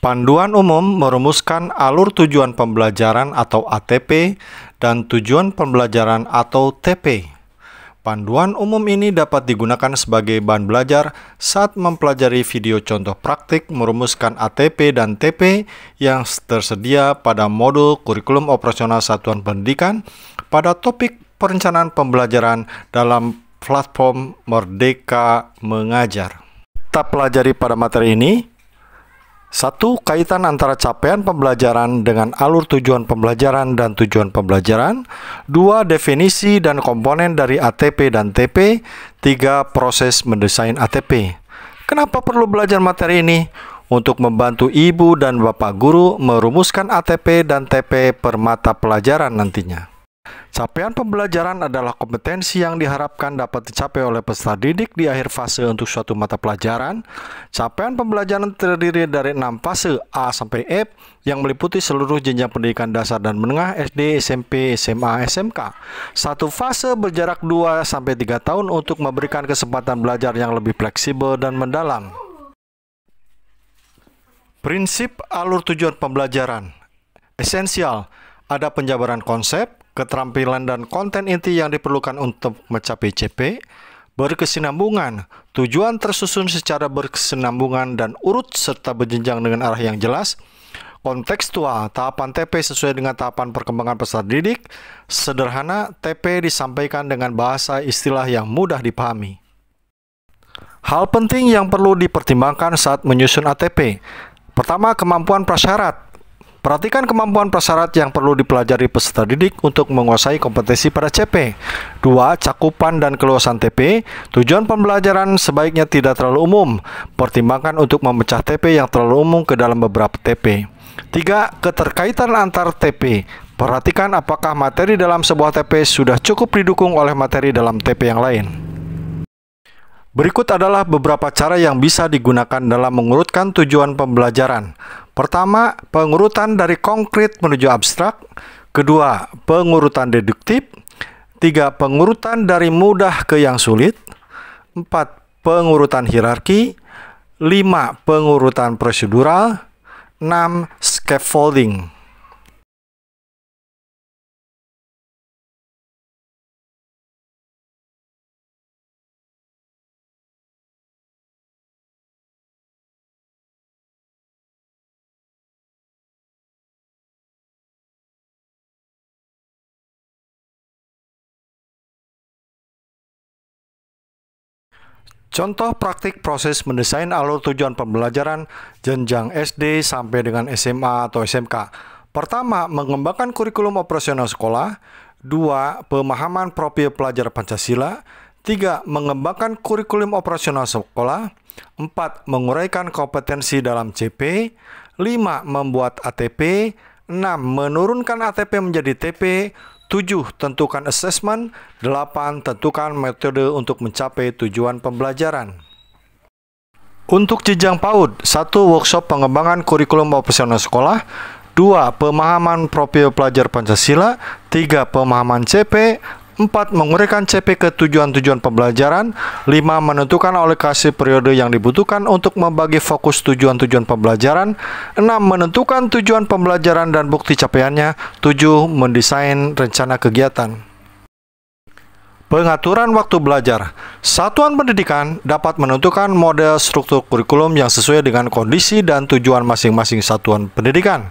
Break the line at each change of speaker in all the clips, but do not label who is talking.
Panduan umum merumuskan alur tujuan pembelajaran atau ATP dan tujuan pembelajaran atau TP. Panduan umum ini dapat digunakan sebagai bahan belajar saat mempelajari video contoh praktik merumuskan ATP dan TP yang tersedia pada modul kurikulum operasional satuan pendidikan pada topik perencanaan pembelajaran dalam platform Merdeka Mengajar. Tak pelajari pada materi ini satu, kaitan antara capaian pembelajaran dengan alur tujuan pembelajaran dan tujuan pembelajaran. Dua, definisi dan komponen dari ATP dan TP. Tiga, proses mendesain ATP. Kenapa perlu belajar materi ini? Untuk membantu ibu dan bapak guru merumuskan ATP dan TP per mata pelajaran nantinya. Capaian pembelajaran adalah kompetensi yang diharapkan dapat dicapai oleh peserta didik di akhir fase untuk suatu mata pelajaran. Capaian pembelajaran terdiri dari 6 fase A sampai F e, yang meliputi seluruh jenjang pendidikan dasar dan menengah SD, SMP, SMA, SMK. Satu fase berjarak 2 sampai 3 tahun untuk memberikan kesempatan belajar yang lebih fleksibel dan mendalam. Prinsip alur tujuan pembelajaran Esensial, ada penjabaran konsep, keterampilan dan konten inti yang diperlukan untuk mencapai CP, berkesinambungan, tujuan tersusun secara berkesinambungan dan urut serta berjenjang dengan arah yang jelas, kontekstual, tahapan TP sesuai dengan tahapan perkembangan peserta didik, sederhana, TP disampaikan dengan bahasa istilah yang mudah dipahami. Hal penting yang perlu dipertimbangkan saat menyusun ATP. Pertama, kemampuan prasyarat. Perhatikan kemampuan prasyarat yang perlu dipelajari peserta didik untuk menguasai kompetensi pada CP. 2. Cakupan dan keluasan TP. Tujuan pembelajaran sebaiknya tidak terlalu umum. Pertimbangkan untuk memecah TP yang terlalu umum ke dalam beberapa TP. 3. Keterkaitan antar TP. Perhatikan apakah materi dalam sebuah TP sudah cukup didukung oleh materi dalam TP yang lain. Berikut adalah beberapa cara yang bisa digunakan dalam mengurutkan tujuan pembelajaran. Pertama, pengurutan dari konkret menuju abstrak. Kedua, pengurutan deduktif. Tiga, pengurutan dari mudah ke yang sulit. Empat, pengurutan hierarki. Lima, pengurutan prosedural. Enam, scaffolding. Contoh praktik proses mendesain alur tujuan pembelajaran jenjang SD sampai dengan SMA atau SMK. Pertama, mengembangkan kurikulum operasional sekolah. Dua, pemahaman profil pelajar Pancasila. Tiga, mengembangkan kurikulum operasional sekolah. Empat, menguraikan kompetensi dalam CP. Lima, membuat ATP. Enam, menurunkan ATP menjadi TP. 7. Tentukan assessment. 8. Tentukan metode untuk mencapai tujuan pembelajaran. Untuk jenjang PAUD, 1. Workshop pengembangan kurikulum profesional sekolah. 2. Pemahaman profil pelajar Pancasila. 3. Pemahaman CP. 4. Menguraikan CP ke tujuan-tujuan pembelajaran 5. Menentukan alokasi periode yang dibutuhkan untuk membagi fokus tujuan-tujuan pembelajaran 6. Menentukan tujuan pembelajaran dan bukti capaiannya 7. Mendesain rencana kegiatan Pengaturan waktu belajar Satuan pendidikan dapat menentukan model struktur kurikulum yang sesuai dengan kondisi dan tujuan masing-masing satuan pendidikan.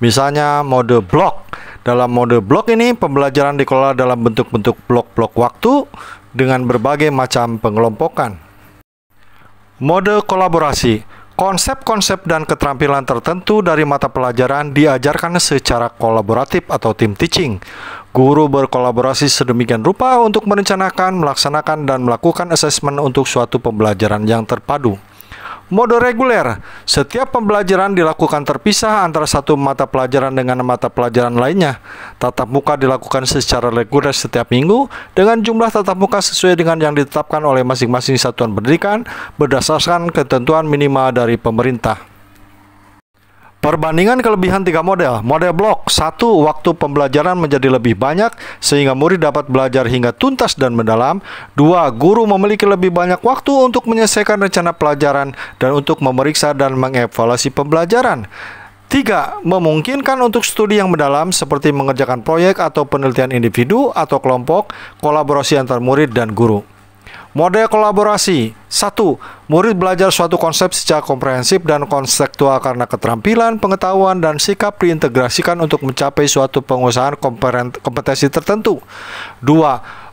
Misalnya mode blok dalam mode blok ini, pembelajaran dikelola dalam bentuk-bentuk blok-blok waktu dengan berbagai macam pengelompokan. Mode kolaborasi Konsep-konsep dan keterampilan tertentu dari mata pelajaran diajarkan secara kolaboratif atau team teaching. Guru berkolaborasi sedemikian rupa untuk merencanakan, melaksanakan, dan melakukan asesmen untuk suatu pembelajaran yang terpadu. Mode reguler, setiap pembelajaran dilakukan terpisah antara satu mata pelajaran dengan mata pelajaran lainnya. Tatap muka dilakukan secara reguler setiap minggu dengan jumlah tatap muka sesuai dengan yang ditetapkan oleh masing-masing satuan pendidikan berdasarkan ketentuan minimal dari pemerintah. Perbandingan kelebihan tiga model. Model blok, satu waktu pembelajaran menjadi lebih banyak sehingga murid dapat belajar hingga tuntas dan mendalam. Dua, guru memiliki lebih banyak waktu untuk menyelesaikan rencana pelajaran dan untuk memeriksa dan mengevaluasi pembelajaran. Tiga, memungkinkan untuk studi yang mendalam seperti mengerjakan proyek atau penelitian individu atau kelompok, kolaborasi antar murid dan guru. Model kolaborasi. 1. Murid belajar suatu konsep secara komprehensif dan konseptual karena keterampilan, pengetahuan, dan sikap diintegrasikan untuk mencapai suatu pengusahaan kompetensi tertentu. 2.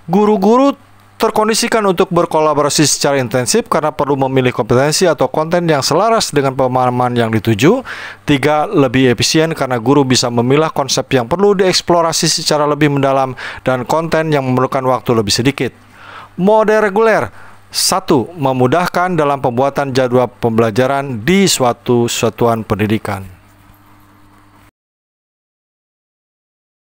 Guru-guru terkondisikan untuk berkolaborasi secara intensif karena perlu memilih kompetensi atau konten yang selaras dengan pemahaman yang dituju. Tiga, lebih efisien karena guru bisa memilah konsep yang perlu dieksplorasi secara lebih mendalam dan konten yang memerlukan waktu lebih sedikit. Mode reguler satu Memudahkan dalam pembuatan jadwal pembelajaran di suatu satuan pendidikan.